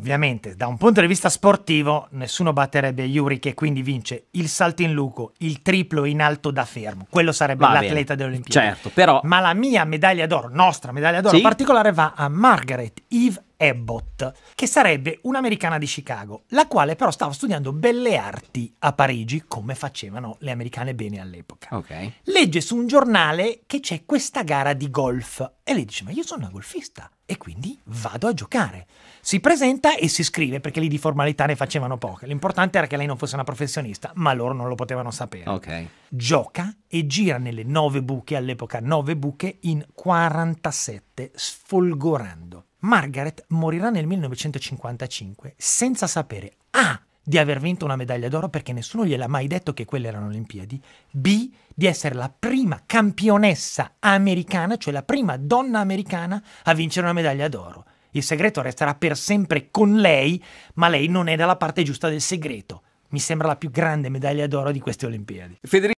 Ovviamente, da un punto di vista sportivo, nessuno batterebbe Yuri che quindi vince il salto in luco, il triplo in alto da fermo. Quello sarebbe va l'atleta delle Olimpiadi. Certo, però... Ma la mia medaglia d'oro, nostra medaglia d'oro sì? particolare, va a Margaret Eve Abbott, che sarebbe un'americana di Chicago, la quale però stava studiando belle arti a Parigi, come facevano le americane bene all'epoca. Okay. Legge su un giornale che c'è questa gara di golf e lei dice: Ma io sono una golfista e quindi vado a giocare. Si presenta e si scrive perché lì di formalità ne facevano poche. L'importante era che lei non fosse una professionista, ma loro non lo potevano sapere. Okay. Gioca e gira nelle nove buche, all'epoca nove buche, in 47, sfolgorando. Margaret morirà nel 1955 senza sapere A. di aver vinto una medaglia d'oro perché nessuno gliel'ha mai detto che quelle erano Olimpiadi, B. di essere la prima campionessa americana, cioè la prima donna americana a vincere una medaglia d'oro. Il segreto resterà per sempre con lei, ma lei non è dalla parte giusta del segreto. Mi sembra la più grande medaglia d'oro di queste Olimpiadi. Federico